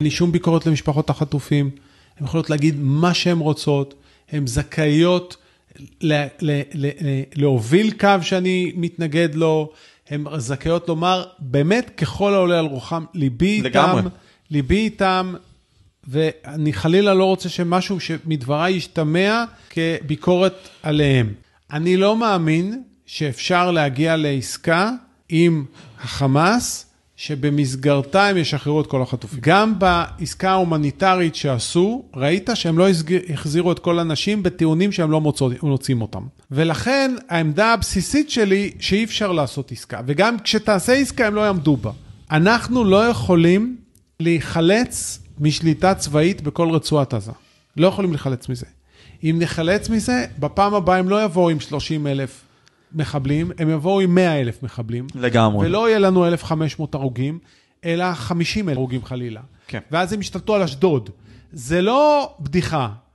אין לי שום ביקורת למשפחות החטופים, הן יכולות להגיד מה שהן רוצות, הן זכאיות להוביל קו שאני מתנגד לו, הן זכאיות לומר באמת ככל העולה על רוחם, ליבי איתם, ליבי איתם, ואני חלילה לא רוצה שמשהו שמדבריי ישתמע כביקורת עליהם. אני לא מאמין שאפשר להגיע לעסקה עם החמאס. שבמסגרתה הם ישחררו את כל החטופים. גם בעסקה ההומניטרית שעשו, ראית שהם לא החזירו את כל הנשים בטיעונים שהם לא מוצאים אותם. ולכן העמדה הבסיסית שלי שאי אפשר לעשות עסקה, וגם כשתעשה עסקה הם לא יעמדו בה. אנחנו לא יכולים להיחלץ משליטה צבאית בכל רצועת עזה. לא יכולים להיחלץ מזה. אם נחלץ מזה, בפעם הבאה הם לא יבואו עם 30 אלף מחבלים, הם יבואו עם 100 אלף מחבלים. לגמרי. ולא יהיה לנו 1,500 הרוגים, אלא 50 אלף הרוגים חלילה. כן. ואז הם ישתלטו על אשדוד. זה לא בדיחה,